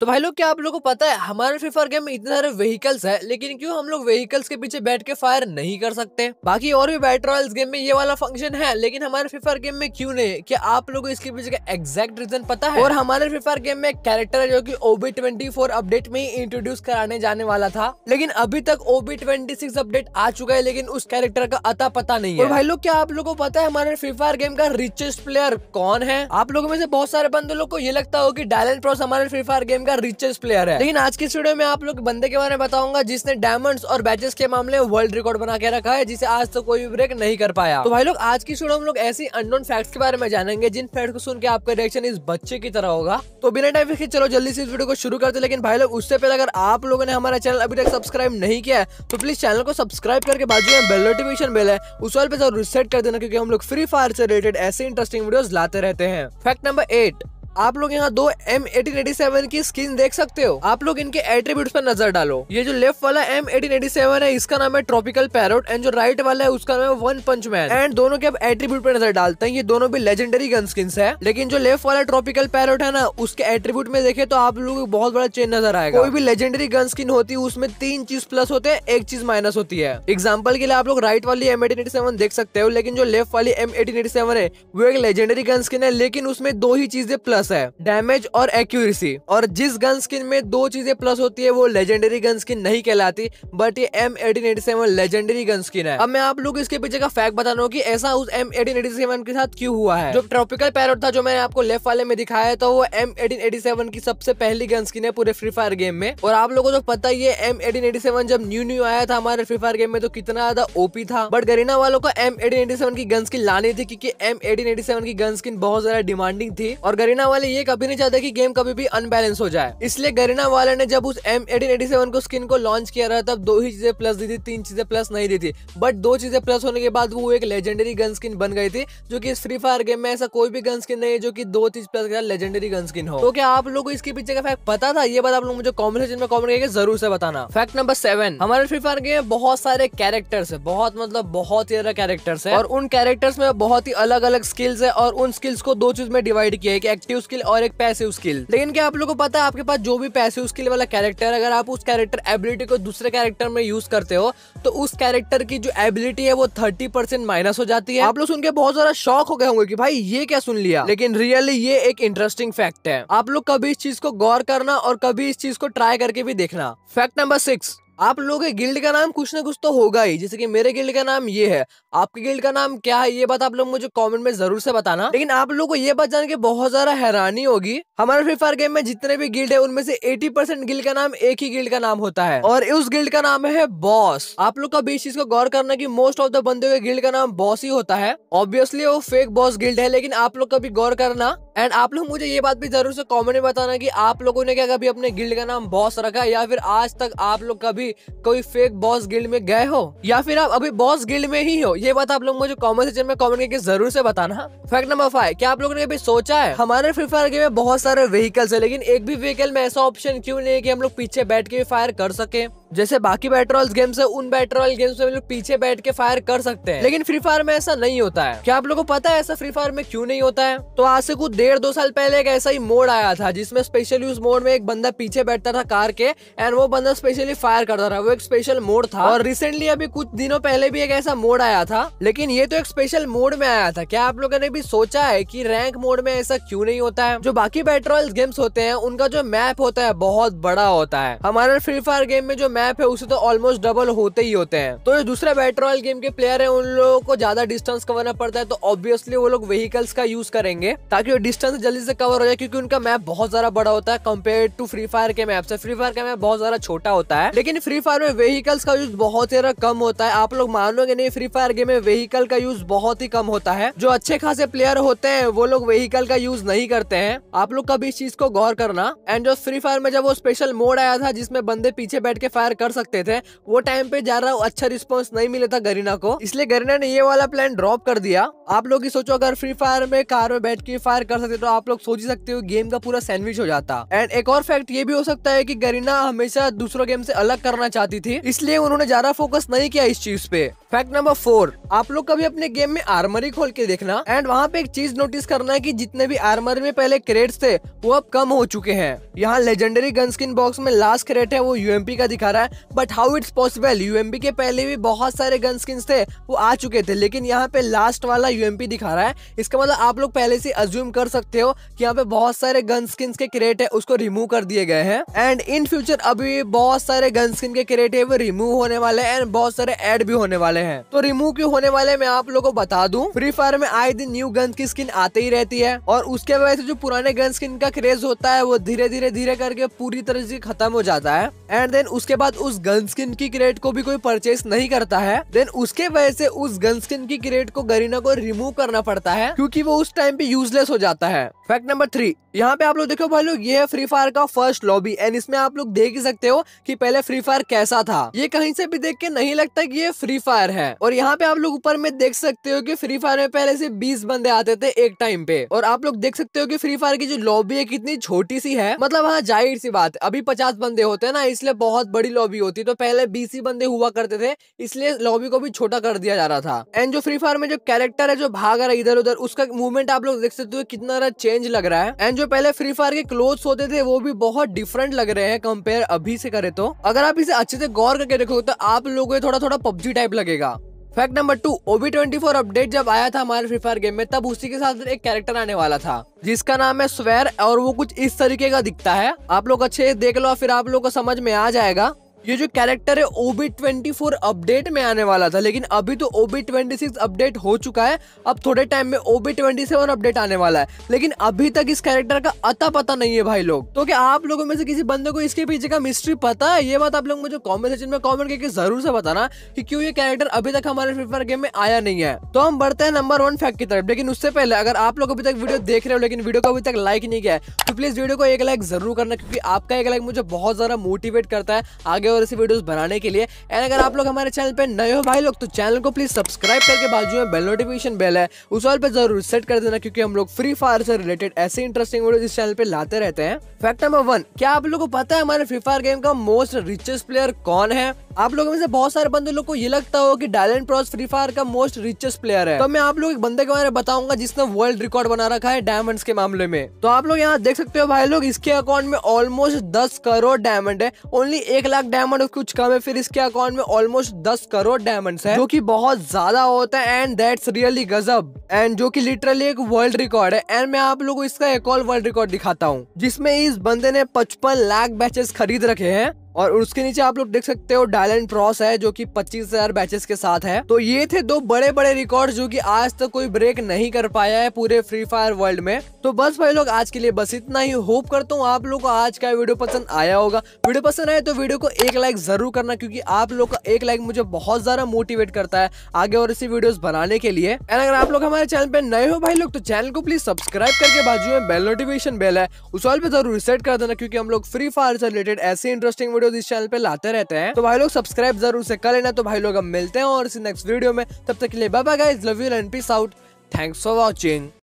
तो भाई लोग क्या आप लोगों को पता है हमारे फ्री फायर गेम में इतने सारे व्हीकल्स है लेकिन क्यों हम लोग व्हीकल्स के पीछे बैठ के फायर नहीं कर सकते बाकी और भी बैटर रॉयल्स गेम में ये वाला फंक्शन है लेकिन हमारे फ्री फायर गेम में क्यों नहीं क्या आप लोगों को इसके पीछे का एग्जैक्ट रीजन पता है और हमारे फ्री फायर गेम में एक कैरेक्टर है जो की ओबी ट्वेंटी अपडेट में ही इंट्रोड्यूस कराने जाने वाला था लेकिन अभी तक ओबी ट्वेंटी अपडेट आ चुका है लेकिन उस कैरेक्टर का अता पता नहीं है भाई लोग क्या आप लोगों को पता है हमारे फ्री फायर गेम का रिचेस्ट प्लेयर कौन है आप लोगों में से बहुत सारे बंदे लोग को ये लगता हो की डायलेंट प्रोस हमारे फ्री फायर गेम का रिचेस्ट प्लेयर है लेकिन आज की वीडियो में आप लोग बंदे के बारे में बताऊंगा जिसने डायमंड और बैचेस के मामले में वर्ल्ड रिकॉर्ड बना के रखा है जिसे आज तो कोई भी ब्रेक नहीं कर पाया तो भाई लोग आज की वीडियो हम लोग ऐसी अनोन फैक्ट्स के बारे में जानेंगे जिन फैक्ट को सुनकर आपका रिएक्शन इस बच्चे की तरह होगा तो बिना टाइम के चलो जल्दी से इस वीडियो को शुरू करते लेकिन भाई लोग उससे पहले अगर आप लोगों ने हमारा चैनल अभी तक सब्सक्राइब नहीं किया है तो प्लीज चैनल को सब्सक्राइब करके बाजू में बेल नोटिफिकेशन बेल है उस वाले पे जरूर सेट कर देना क्योंकि हम लोग फ्री फायर से रिलेटेड ऐसे इंटरेस्टिंग वीडियोस लाते रहते हैं फैक्ट नंबर एट आप लोग यहाँ दो एम एटीन की स्किन देख सकते हो आप लोग इनके एट्रीब्यूट पर नजर डालो ये जो लेफ्ट वाला एम एटीन है इसका नाम है ट्रॉपिकल पैरोट एंड जो राइट वाला है उसका नाम है वन पंच मैन एंड दोनों के अब एट्रीब्यूट पर नजर डालते हैं ये दोनों भी लेजेंडरी गन स्किन है लेकिन जो लेफ्ट वाला ट्रॉपिकल पैरोट है ना उसके एट्रीब्यूट में देखे तो आप लोगों को बहुत बड़ा चेंज नजर आएगा कोई भी लेजेंडरी गन स्किन होती है उसमें तीन चीज प्लस होते हैं एक चीज माइनस होती है एग्जाम्पल के लिए आप लोग राइट वाली एम एटीन देख सकते हो लेकिन जो लेफ्ट वाली एम एटीन है वो एक लेजेंडरी गन स्किन है लेकिन उसमें दो ही चीजें प्लस प्लस है डैमेज और एक्यूरेसी और जिस गन स्किन में दो चीजें प्लस होती है वो लेजेंडरी गन स्किन नहीं कहलाती बट ये M eighteen eighty seven legendary gun skin है अब मैं आप लोग इसके पीछे का फैक्ट बता रहा की ऐसा उस एम एटीन एटी सेवन के साथ क्यों हुआ है जो ट्रॉपिकल पैरोट था जो मैंने आपको लेफ्ट वाले में दिखाया तो वो एम एटीन एटी सेवन की सबसे पहली गन स्किन है पूरे फ्री फायर गेम में और आप लोगों को तो पता ही है एम एटीन एटी सेवन जब न्यू न्यू आया था हमारे फ्री फायर गेम में तो कितना ज्यादा ओपी था बट गरीना वालों को एम एटीन एटी सेवन की गन स्किन लानी थी क्योंकि एम एटीन एटी सेवन की गन स्किन बहुत ज्यादा डिमांडिंग थी और गरीना गरीना वाले ये कभी नहीं चाहते कि गेम कभी भी अनबैलेंस हो जाए इसलिए गरीना वाले ने जब उस एम एटीन एटी सेवन को स्किन को लॉन्च किया रहा तब दो ही चीजें प्लस दी थी तीन चीजें प्लस नहीं दी थी बट दो चीजें प्लस होने के बाद वो एक लेजेंडरी गन स्किन बन गई थी जो की फ्री फायर गेम में ऐसा कोई भी गन स्किन नहीं है जो की दो चीज प्लस के साथ लेजेंडरी गन स्किन हो तो क्या आप लोग को इसके पीछे का फैक्ट पता था ये बात आप लोग मुझे कॉमेंट सेक्शन में कॉमेंट करके जरूर से बताना फैक्ट नंबर सेवन हमारे फ्री फायर गेम में बहुत सारे कैरेक्टर्स है बहुत मतलब बहुत ही कैरेक्टर्स है और उन कैरेक्टर्स में बहुत ही अलग अलग स्किल्स है और उन स्किल्स को दो चीज में डिवाइड किया है कि एक्टिव पैसिव स्किल और एक पैसिव स्किल लेकिन क्या आप लोगों को पता है आपके पास जो भी पैसिव स्किल वाला कैरेक्टर अगर आप उस कैरेक्टर एबिलिटी को दूसरे कैरेक्टर में यूज करते हो तो उस कैरेक्टर की जो एबिलिटी है वो थर्टी परसेंट माइनस हो जाती है आप लोग सुन के बहुत ज्यादा शौक हो गए होंगे की भाई ये क्या सुन लिया लेकिन रियली ये एक इंटरेस्टिंग फैक्ट है आप लोग कभी इस चीज को गौर करना और कभी इस चीज को ट्राई करके भी देखना फैक्ट नंबर सिक्स आप लोग गिल्ड का नाम कुछ ना कुछ तो होगा ही जैसे कि मेरे गिल्ड का नाम ये है आपके गिल्ड का नाम क्या है ये बात आप लोग मुझे कमेंट में जरूर से बताना लेकिन आप लोग को ये बात जान के बहुत ज्यादा हैरानी होगी हमारे फ्री फायर गेम में जितने भी गिल्ड है उनमें से 80 परसेंट गिल्ड का नाम एक ही गिल्ड का नाम होता है और उस गिल्ड का नाम है बॉस आप लोग का भी इस चीज को गौर करना की मोस्ट ऑफ द बंदे के गिल्ड का नाम बॉस ही होता है ऑब्वियसली वो फेक बॉस गिल्ड है लेकिन आप लोग का भी गौर करना एंड आप लोग मुझे ये बात भी जरूर से कॉमेंट में बताना कि आप लोगों ने क्या कभी अपने गिल्ड का नाम बॉस रखा या फिर आज तक आप लोग कभी कोई फेक बॉस गिल्ड में गए हो या फिर आप अभी बॉस गिल्ड में ही हो ये बात आप लोग मुझे कॉमेंट सेक्शन में कॉमेंट करके जरूर से बताना फैक्ट नंबर फाइव क्या आप लोगों ने कभी सोचा है हमारे फ्री फायर गेम में बहुत सारे व्हीकल्स है लेकिन एक भी व्हीकल में ऐसा ऑप्शन क्यों नहीं है कि हम लोग पीछे बैठ के फायर कर सके जैसे बाकी बैटरॉल गेम्स है उन बैटरॉल गेम्स में लोग पीछे बैठ के फायर कर सकते हैं लेकिन फ्री फायर में ऐसा नहीं होता है क्या आप लोगों को पता है ऐसा फ्री फायर में क्यों नहीं होता है तो आज से कुछ डेढ़ दो साल पहले एक ऐसा ही मोड आया था जिसमें स्पेशल यूज मोड में एक बंदा पीछे बैठता था कार के एंड वो बंदा स्पेशली फायर करता था वो एक स्पेशल मोड था और रिसेंटली अभी कुछ दिनों पहले भी एक ऐसा मोड आया था लेकिन ये तो एक स्पेशल मोड में आया था क्या आप लोगों ने भी सोचा है की रैंक मोड में ऐसा क्यूँ नहीं होता है जो बाकी बैटरॉल गेम्स होते हैं उनका जो मैप होता है बहुत बड़ा होता है हमारे फ्री फायर गेम में जो मैप है उसे तो ऑलमोस्ट डबल होते ही होते हैं तो जो दूसरे बैट रॉयल गेम के प्लेयर है उन लोगों को ज्यादा डिस्टेंस करना पड़ता है तो ऑब्वियसली वो लोग व्हीकल्स का यूज करेंगे ताकि वो डिस्टेंस जल्दी से कवर हो जाए क्योंकि उनका मैप बहुत ज्यादा बड़ा होता है कम्पेयर टू फ्री फायर के मैप से फ्री फायर का मैप बहुत ज्यादा छोटा होता है लेकिन फ्री फायर में व्हीकल्स का यूज बहुत ज्यादा कम होता है आप लोग मानोगे नहीं फ्री फायर गेम में व्हीकल का यूज बहुत ही कम होता है जो अच्छे खासे प्लेयर होते हैं वो लोग व्हीकल का यूज नहीं करते हैं आप लोग कभी इस चीज को गौर करना एंड जो फ्री फायर में जब वो स्पेशल मोड आया था जिसमें बंदे पीछे बैठ के फायर प्यार कर सकते थे वो टाइम पे जा रहा अच्छा रिस्पॉन्स नहीं मिला था गरीना को इसलिए गरीना ने ये वाला प्लान ड्रॉप कर दिया आप लोग ही सोचो अगर फ्री फायर में कार में बैठ के फायर कर सकते तो आप लोग सोच ही सकते हो गेम का पूरा सैंडविच हो जाता एंड एक और फैक्ट ये भी हो सकता है की गरीना हमेशा दूसरों गेम से अलग करना चाहती थी इसलिए उन्होंने ज्यादा फोकस नहीं किया इस चीज पे फैक्ट नंबर फोर आप लोग कभी अपने गेम में आर्मरी खोल के देखना एंड वहाँ पे एक चीज नोटिस करना है कि जितने भी आर्मर में पहले क्रेट थे वो अब कम हो चुके हैं यहाँ लेजेंडरी गन स्किन बॉक्स में लास्ट क्रेट है वो यूएमपी का दिखा रहा है रहा है but how it's possible UMP के पहले भी बहुत सारे गन स्किन थे वो आ चुके थे लेकिन यहाँ पे लास्ट वाला यूएमपी दिखा रहा है इसका मतलब आप लोग पहले से अज्यूम कर सकते हो कि यहाँ पे बहुत सारे गन स्किन के क्रेट है उसको रिमूव कर दिए गए हैं एंड इन फ्यूचर अभी बहुत सारे गन स्किन के क्रेट है वो रिमूव होने वाले हैं एंड बहुत सारे एड भी होने वाले हैं तो रिमूव क्यों होने वाले मैं आप लोगों को बता दू फ्री फायर में आए दिन न्यू गन की स्किन आते ही रहती है और उसके वजह से जो पुराने गन स्किन का क्रेज होता है वो धीरे धीरे धीरे करके पूरी तरह से खत्म हो जाता है एंड देन उसके बाद बाद उस गन स्किन की क्रेट को भी कोई परचेस नहीं करता है देन उसके वजह से उस गन स्किन की क्रेट को गरीना को रिमूव करना पड़ता है क्योंकि वो उस टाइम पे यूजलेस हो जाता है फैक्ट नंबर थ्री यहाँ पे आप लोग देखो भाई लोग ये है फ्री फायर का फर्स्ट लॉबी एंड इसमें आप लोग देख ही सकते हो कि पहले फ्री फायर कैसा था ये कहीं से भी देख के नहीं लगता कि ये फ्री फायर है और यहाँ पे आप लोग ऊपर में देख सकते हो कि फ्री फायर में पहले से 20 बंदे आते थे एक टाइम पे और आप लोग देख सकते हो की फ्री फायर की जो लॉबी है कितनी छोटी सी है मतलब हाँ जाहिर सी बात अभी पचास बंदे होते है ना इसलिए बहुत बड़ी लॉबी होती तो पहले बीस ही बंदे हुआ करते थे इसलिए लॉबी को भी छोटा कर दिया जा रहा था एंड जो फ्री फायर में जो कैरेक्टर है जो भाग रहा है इधर उधर उसका मूवमेंट आप लोग देख सकते हो कितना चेंज चेंज लग रहा है एंड जो पहले फ्री फायर के क्लोथ होते थे वो भी बहुत डिफरेंट लग रहे हैं कंपेयर अभी से करे तो अगर आप इसे अच्छे से गौर करके देखोगे तो आप लोगों को थोड़ा थोड़ा पबजी टाइप लगेगा fact number two OB twenty four update जब आया था हमारे फ्री फायर गेम में तब उसी के साथ एक कैरेक्टर आने वाला था जिसका नाम है स्वेर और वो कुछ इस तरीके का दिखता है आप लोग अच्छे देख लो फिर आप लोग को समझ में आ जाएगा ये जो कैरेक्टर है ओबी ट्वेंटी फोर अपडेट में आने वाला था लेकिन अभी तो ओबी ट्वेंटी सिक्स अपडेट हो चुका है अब थोड़े टाइम में ओबी ट्वेंटी सेवन अपडेट आने वाला है लेकिन अभी तक इस कैरेक्टर का अता पता नहीं है भाई लोग तो क्या आप लोगों में से किसी बंदे को इसके पीछे का मिस्ट्री पता है ये बात आप लोग मुझे कॉमेंट सेक्शन में कॉमेंट करके जरूर से बताना की क्यों ये कैरेक्टर अभी तक हमारे फ्री फायर गेम में आया नहीं है तो हम बढ़ते हैं नंबर वन फैक्ट की तरफ लेकिन उससे पहले अगर आप लोग अभी तक वीडियो देख रहे हो लेकिन वीडियो को अभी तक लाइक नहीं किया है तो प्लीज वीडियो को एक लाइक जरूर करना क्योंकि आपका एक लाइक मुझे बहुत ज्यादा मोटिवेट करता है आगे आगे और ऐसी वीडियोस बनाने के लिए एंड अगर आप लोग हमारे चैनल पे नए हो भाई लोग तो चैनल को प्लीज सब्सक्राइब करके बाजू में बेल नोटिफिकेशन बेल है उस ऑल पे जरूर सेट कर देना क्योंकि हम लोग फ्री फायर से रिलेटेड ऐसे इंटरेस्टिंग वीडियो इस चैनल पर लाते रहते हैं फैक्ट नंबर वन क्या आप लोग को पता है हमारे फ्री फायर गेम का मोस्ट रिचेस्ट प्लेयर कौन है आप लोगों में से बहुत सारे बंदे लोग को ये लगता हो कि डायलन प्रॉस फ्री फायर का मोस्ट रिचेस्ट प्लेयर है तो मैं आप लोग एक बंदे के बारे में बताऊंगा जिसने वर्ल्ड रिकॉर्ड बना रखा है डायमंड्स के मामले में तो आप लोग यहाँ देख सकते हो भाई लोग इसके अकाउंट में ऑलमोस्ट दस करोड़ डायमंड है ओनली एक लाख डायमंड कुछ कम है फिर इसके अकाउंट में ऑलमोस्ट दस करोड़ डायमंड है जो की बहुत ज्यादा होता है एंड दैट्स रियली गजब एंड जो की लिटरली एक वर्ल्ड रिकॉर्ड है एंड मैं आप लोग को इसका एक और वर्ल्ड रिकॉर्ड दिखाता हूँ जिसमे इस बंदे ने पचपन लाख बैचेस खरीद रखे हैं और उसके नीचे आप लोग देख सकते हो डायलन प्रॉस है जो कि पच्चीस हजार बैचेस के साथ है तो ये थे दो बड़े बड़े रिकॉर्ड जो की आज तक कोई ब्रेक नहीं कर पाया है पूरे फ्री फायर वर्ल्ड में तो बस भाई लोग आज के लिए बस इतना ही होप करता हूँ आप लोग को आज का वीडियो पसंद आया होगा वीडियो पसंद आए तो वीडियो को एक लाइक जरूर करना क्योंकि आप लोग का एक लाइक मुझे बहुत ज्यादा मोटिवेट करता है आगे और इसी वीडियोस बनाने के लिए एंड अगर आप लोग हमारे चैनल पे नए हो भाई लोग तो चैनल को प्लीज सब्सक्राइब करके बाजू में बेल नोटिफिकेशन बेल है उस ऑल पे जरूर सेट कर देना क्योंकि हम लोग फ्री फायर से रिलेटेड ऐसे इंटरेस्टिंग वीडियो वीडियो इस चैनल पे लाते रहते हैं तो भाई लोग सब्सक्राइब जरूर से कर लेना तो भाई लोग अब मिलते हैं और इसी नेक्स्ट वीडियो में तब तक के लिए बाबा guys love you and peace out thanks for watching